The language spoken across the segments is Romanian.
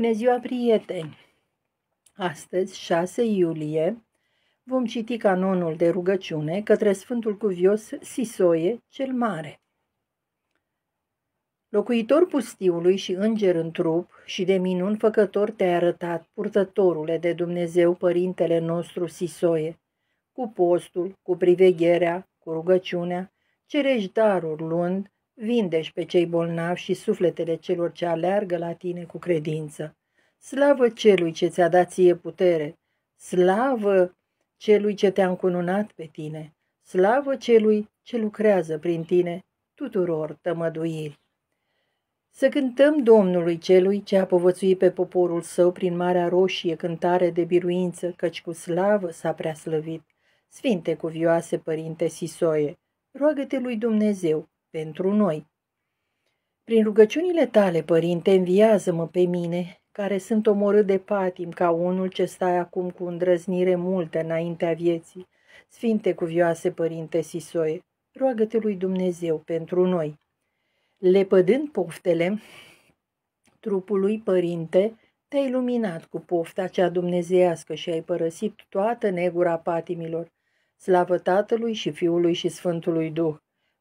Bună ziua, prieteni! Astăzi, 6 iulie, vom citi canonul de rugăciune către Sfântul Cuvios Sisoie cel Mare. Locuitor pustiului și înger în trup și de minun făcător te-ai arătat, purtătorule de Dumnezeu, Părintele nostru Sisoie, cu postul, cu privegherea, cu rugăciunea, cerești daruri luând, Vindești pe cei bolnavi și sufletele celor ce aleargă la tine cu credință. Slavă celui ce ți-a dat ție putere! Slavă celui ce te-a încununat pe tine! Slavă celui ce lucrează prin tine tuturor tămăduiri! Să cântăm Domnului celui ce a povățuit pe poporul său prin Marea Roșie cântare de biruință, căci cu slavă s-a prea Sfinte cuvioase, Părinte Sisoie, roagă-te lui Dumnezeu pentru noi. Prin rugăciunile tale, părinte, înviază-mă pe mine, care sunt omorât de patim ca unul ce stai acum cu îndrăznire multă înaintea vieții. Sfinte cuvioase, părinte Sisoie, roagă-te lui Dumnezeu pentru noi. Lepădând poftele, trupului părinte, te-ai luminat cu pofta cea dumnezeiască și ai părăsit toată negura patimilor. Slavă Tatălui și Fiului și Sfântului Duh!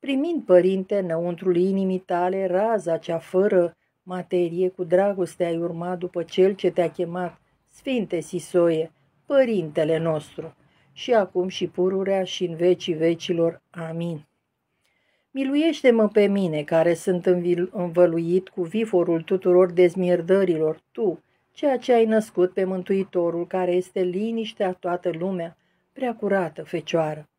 primind, părinte, înăuntrul inimii tale raza cea fără materie, cu dragoste ai urmat după cel ce te-a chemat, Sfinte Sisoie, Părintele nostru, și acum și pururea și în vecii vecilor. Amin. Miluiește-mă pe mine, care sunt învăluit cu viforul tuturor dezmierdărilor, tu, ceea ce ai născut pe Mântuitorul, care este liniștea toată lumea, prea curată fecioară.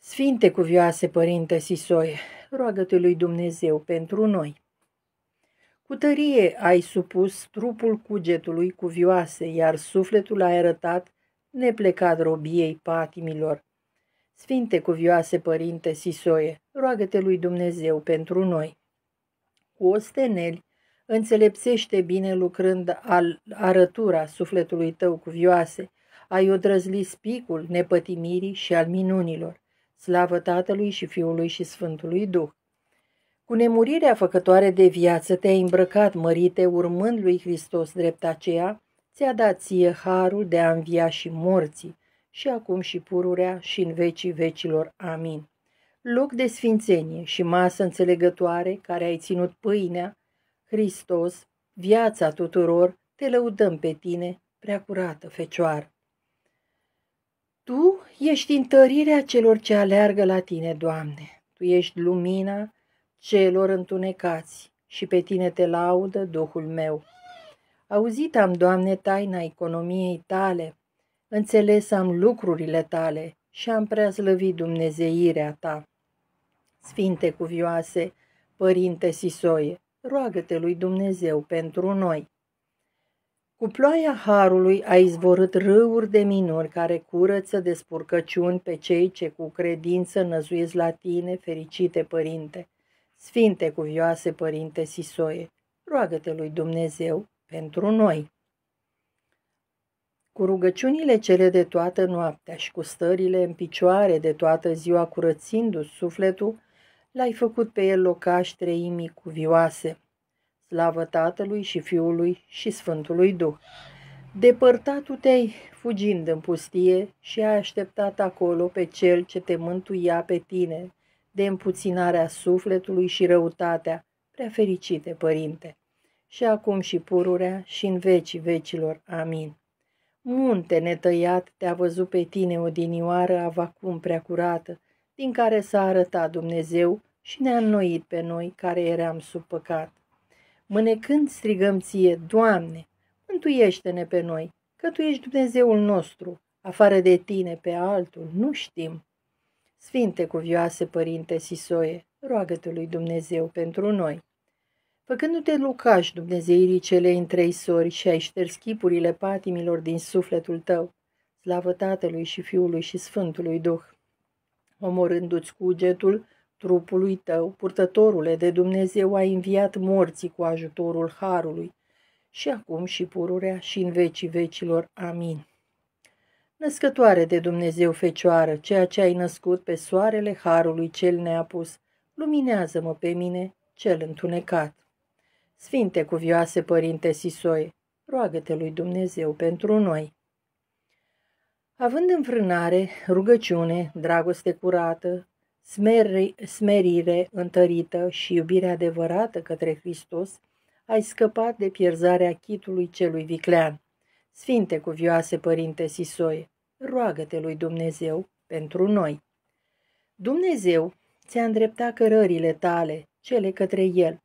Sfinte cuvioase, Părinte Sisoi, roagă lui Dumnezeu pentru noi. Cu tărie ai supus trupul cugetului cuvioase, iar sufletul ai arătat neplecat robiei patimilor. Sfinte cuvioase, Părinte Sisoie, roagă-te lui Dumnezeu pentru noi. Cu osteneli, înțelepsește bine lucrând al arătura sufletului tău cuvioase, ai odrăzli spicul nepătimirii și al minunilor. Slavă Tatălui și Fiului și Sfântului Duh! Cu nemurirea făcătoare de viață te-ai îmbrăcat, mărite, urmând lui Hristos drept aceea, ți-a dat ție harul de a învia și morții, și acum și pururea și în vecii vecilor. Amin. Loc de sfințenie și masă înțelegătoare care ai ținut pâinea, Hristos, viața tuturor, te lăudăm pe tine, preacurată Fecioară. Tu ești întărirea celor ce aleargă la tine, Doamne. Tu ești lumina celor întunecați și pe tine te laudă Duhul meu. Auzit am, Doamne, taina economiei tale, înțeles am lucrurile tale și am prea slăvit dumnezeirea ta. Sfinte cuvioase, Părinte Sisoie, roagă-te lui Dumnezeu pentru noi. Cu ploaia harului a izvorât râuri de minuni care curăță de spurcăciuni pe cei ce cu credință năzuiesc la tine, fericite părinte. Sfinte cuvioase părinte Sisoie, roagă-te lui Dumnezeu pentru noi. Cu rugăciunile cele de toată noaptea și cu stările în picioare de toată ziua curățindu-ți sufletul, l-ai făcut pe el locaș treimii cuvioase – Slavă Tatălui și Fiului și Sfântului Duh! Depărtat te-ai fugind în pustie și ai așteptat acolo pe cel ce te mântuia pe tine de împuținarea sufletului și răutatea, prea fericite, Părinte, și acum și pururea și în vecii vecilor. Amin. Munte netăiat te-a văzut pe tine odinioară a vacum prea curată, din care s-a arătat Dumnezeu și ne-a înnoit pe noi care eram sub păcat. Mânecând strigăm ție, Doamne, mântuiește-ne pe noi, că Tu ești Dumnezeul nostru, afară de Tine pe altul, nu știm. Sfinte cuvioase Părinte Sisoie, roagă lui Dumnezeu pentru noi. Făcându-te lucaș Dumnezeirii cele în trei sori și ai șters chipurile patimilor din sufletul tău, slavă Tatălui și Fiului și Sfântului Duh, omorându-ți cugetul, trupului tău, purtătorule de Dumnezeu, a înviat morții cu ajutorul Harului și acum și pururea și în vecii vecilor. Amin. Născătoare de Dumnezeu Fecioară, ceea ce ai născut pe soarele Harului cel neapus, luminează-mă pe mine, cel întunecat. Sfinte cuvioase Părinte Sisoie, roagă-te lui Dumnezeu pentru noi. Având înfrânare, rugăciune, dragoste curată, smeri, smerire întărită și iubire adevărată către Hristos, ai scăpat de pierzarea chitului celui viclean. Sfinte cuvioase Părinte Sisoie, roagă-te lui Dumnezeu pentru noi. Dumnezeu ți-a îndreptat cărările tale, cele către El.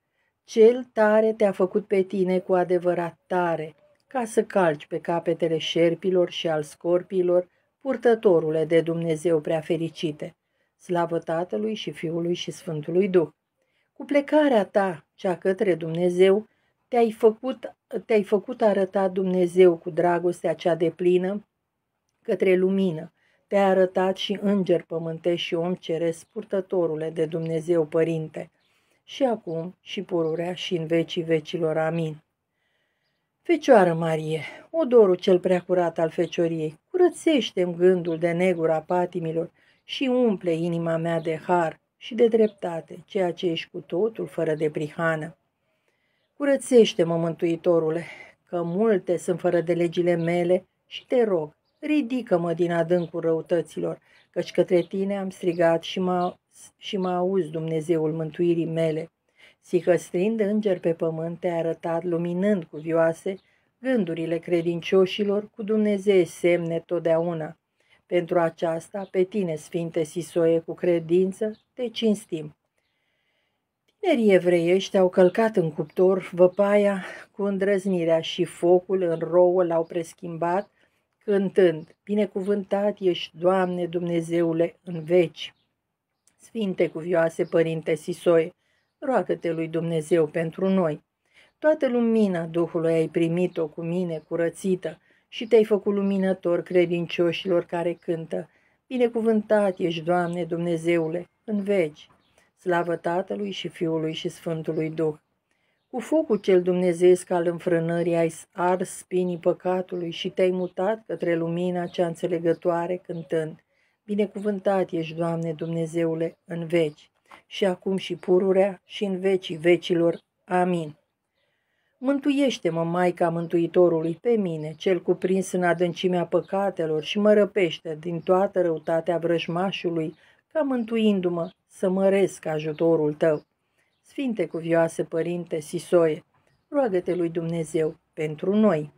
Cel tare te-a făcut pe tine cu adevărat tare, ca să calci pe capetele șerpilor și al scorpilor, purtătorule de Dumnezeu prea fericite. Slavă Tatălui și Fiului și Sfântului Duh! Cu plecarea ta, cea către Dumnezeu, te-ai făcut, te-ai făcut arăta Dumnezeu cu dragostea cea de plină către lumină. Te-a arătat și înger pământești și om ceresc, purtătorule de Dumnezeu Părinte, și acum și pururea și în vecii vecilor. Amin. Fecioară Marie, odorul cel prea curat al fecioriei, curățește-mi gândul de negura patimilor, și umple inima mea de har și de dreptate, ceea ce ești cu totul fără de prihană. Curățește-mă, Mântuitorule, că multe sunt fără de legile mele și te rog, ridică-mă din adâncul răutăților, căci către tine am strigat și mă, și mă auzi Dumnezeul mântuirii mele. Sihăstrind înger pe pământ te-a arătat, luminând cu vioase, gândurile credincioșilor, cu Dumnezeu semne totdeauna. Pentru aceasta, pe tine, Sfinte Sisoie, cu credință, te cinstim. Tinerii evreiești au călcat în cuptor văpaia cu îndrăznirea și focul în rouă l-au preschimbat, cântând, Binecuvântat ești, Doamne Dumnezeule, în veci. Sfinte cuvioase Părinte Sisoie, roagă-te lui Dumnezeu pentru noi. Toată lumina Duhului ai primit-o cu mine curățită, și te-ai făcut luminător credincioșilor care cântă. Binecuvântat ești, Doamne, Dumnezeule, în veci. Slavă Tatălui și Fiului și Sfântului Duh. Cu focul cel dumnezeiesc al înfrânării ai ars spinii păcatului și te-ai mutat către lumina cea înțelegătoare cântând. Binecuvântat ești, Doamne, Dumnezeule, în veci. Și acum și pururea și în vecii vecilor. Amin. Mântuiește-mă, Maica Mântuitorului, pe mine, cel cuprins în adâncimea păcatelor și mă răpește din toată răutatea vrăjmașului, ca mântuindu-mă să măresc ajutorul tău. Sfinte cuvioase Părinte Sisoie, roagă-te lui Dumnezeu pentru noi.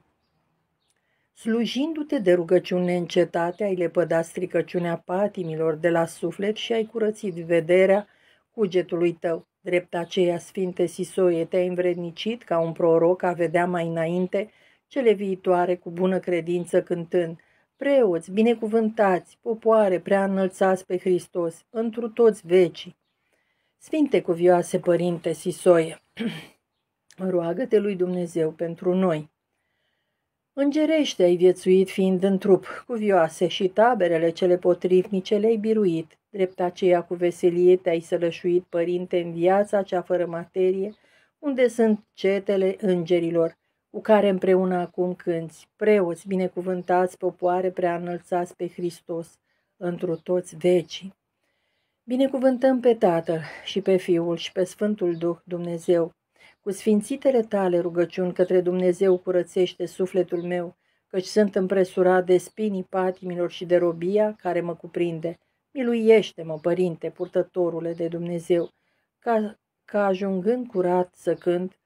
Slujindu-te de rugăciune încetate, ai lepădat stricăciunea patimilor de la suflet și ai curățit vederea cugetului tău. Drept aceea, Sfinte Sisoie, te-ai învrednicit ca un proroc a vedea mai înainte cele viitoare cu bună credință cântând, preoți, binecuvântați, popoare prea înălțați pe Hristos, întru toți vecii. Sfinte cuvioase Părinte Sisoie, roagă-te lui Dumnezeu pentru noi. Îngerește ai viețuit fiind în trup, cuvioase și taberele cele potrivnice le-ai biruit, drept aceea cu veselie te-ai sălășuit, Părinte, în viața cea fără materie, unde sunt cetele îngerilor, cu care împreună acum cânți, preoți binecuvântați, popoare prea înălțați pe Hristos, întru toți vecii. Binecuvântăm pe Tatăl și pe Fiul și pe Sfântul Duh Dumnezeu. Cu sfințitele tale rugăciuni către Dumnezeu curățește sufletul meu, căci sunt împresurat de spinii patimilor și de robia care mă cuprinde. Miluiește-mă, părinte, purtătorule de Dumnezeu, ca, ca ajungând curat să cânt,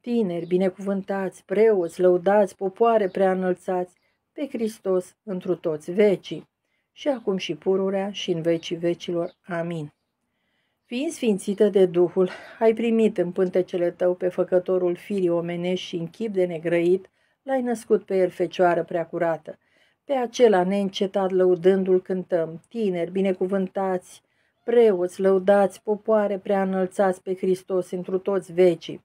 tineri, binecuvântați, preoți, lăudați, popoare prea înălțați, pe Hristos întru toți vecii, și acum și pururea și în vecii vecilor. Amin. Fiind sfințită de Duhul, ai primit în pântecele tău pe făcătorul firii omenești și în chip de negrăit, l-ai născut pe el fecioară prea curată, pe acela neîncetat lăudându-l cântăm, tineri, binecuvântați, preoți, lăudați, popoare prea înălțați pe Hristos întru toți vecii.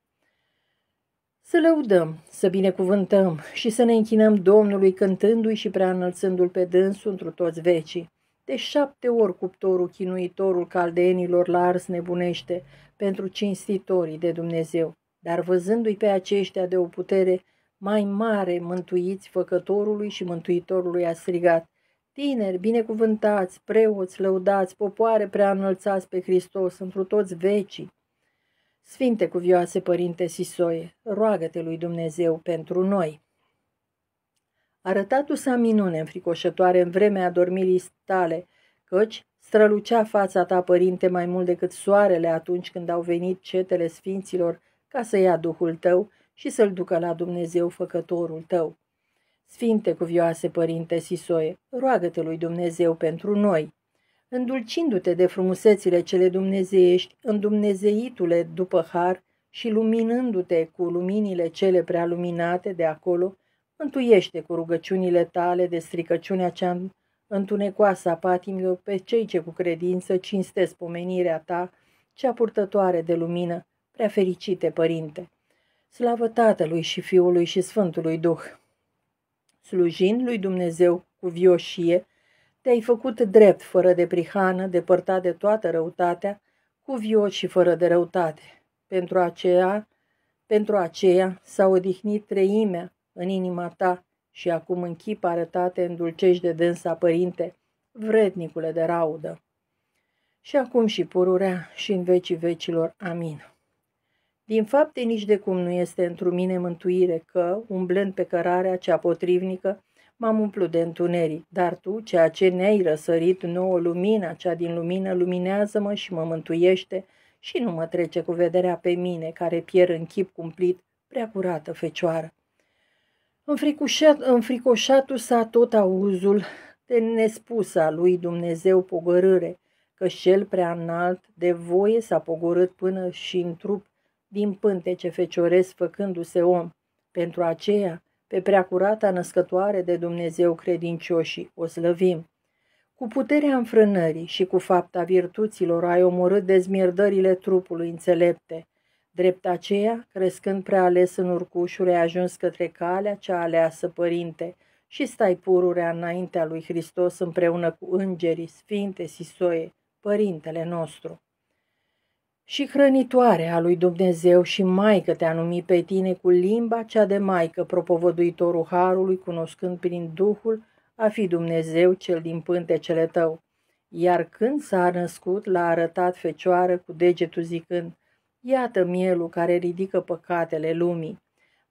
Să lăudăm, să binecuvântăm și să ne închinăm Domnului cântându-i și prea înălțându-l pe dânsul întru toți vecii. De șapte ori cuptorul chinuitorul caldeenilor la ars nebunește pentru cinstitorii de Dumnezeu, dar văzându-i pe aceștia de o putere mai mare, mântuiți făcătorului și mântuitorului a strigat. Tineri, binecuvântați, preoți, lăudați, popoare prea înălțați pe Hristos, întru toți vecii. Sfinte cuvioase Părinte Sisoie, roagă-te lui Dumnezeu pentru noi. Arătatu sa minune înfricoșătoare în vremea adormirii tale, căci strălucea fața ta, Părinte, mai mult decât soarele atunci când au venit cetele sfinților ca să ia Duhul tău și să-l ducă la Dumnezeu făcătorul tău. Sfinte cuvioase părinte Sisoie, roagă-te lui Dumnezeu pentru noi. Îndulcindu-te de frumusețile cele dumnezeiești, îndumnezeitule după har și luminându-te cu luminile cele prea luminate de acolo, întuiește cu rugăciunile tale de stricăciunea cea întunecoasă a patimilor pe cei ce cu credință cinstesc pomenirea ta, cea purtătoare de lumină, prea fericite părinte. Slavă Tatălui și Fiului și Sfântului Duh! Slujind lui Dumnezeu cu vioșie, te-ai făcut drept fără de prihană, depărtat de toată răutatea, cu vioși, și fără de răutate. Pentru aceea, pentru aceea s-a odihnit treimea în inima ta și acum în chip arătate îndulcești de dânsa, Părinte, vrednicule de raudă. Și acum și pururea și în vecii vecilor. Amin. Din fapte nici de cum nu este întru mine mântuire că, umblând pe cărarea cea potrivnică, m-am umplut de întuneric, dar tu, ceea ce ne-ai răsărit nouă lumina, cea din lumină, luminează-mă și mă mântuiește și nu mă trece cu vederea pe mine, care pierd în chip cumplit, prea curată fecioară. Înfricoșat, înfricoșatul s-a tot auzul de nespusa lui Dumnezeu pogărâre, că cel prea înalt de voie s-a pogorât până și în trup din pântece fecioresc făcându-se om. Pentru aceea, pe preacurata născătoare de Dumnezeu credincioșii, o slăvim. Cu puterea înfrânării și cu fapta virtuților ai omorât dezmierdările trupului înțelepte. Drept aceea, crescând prea ales în urcușuri, ai ajuns către calea cea aleasă, părinte, și stai pururea înaintea lui Hristos împreună cu îngerii, sfinte, sisoie, părintele nostru și hrănitoare a lui Dumnezeu și maică te-a numit pe tine cu limba cea de maică, propovăduitorul Harului, cunoscând prin Duhul a fi Dumnezeu cel din pântecele tău. Iar când s-a născut, l-a arătat fecioară cu degetul zicând, Iată mielul care ridică păcatele lumii.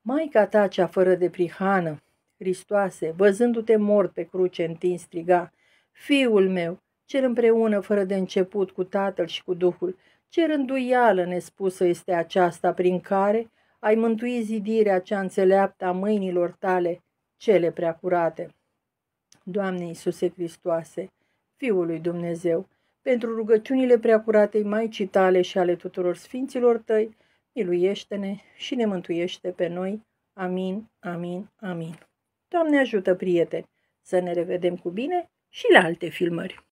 Maica ta cea fără de prihană, Hristoase, văzându-te mort pe cruce întins, striga, Fiul meu, cel împreună fără de început cu Tatăl și cu Duhul, ce rânduială nespusă este aceasta prin care ai mântui zidirea cea înțeleaptă a mâinilor tale, cele prea curate. Doamne Iisuse Hristoase, Fiul lui Dumnezeu, pentru rugăciunile preacuratei Maicii tale și ale tuturor sfinților tăi, miluiește-ne și ne mântuiește pe noi. Amin, amin, amin. Doamne ajută, prieteni, să ne revedem cu bine și la alte filmări.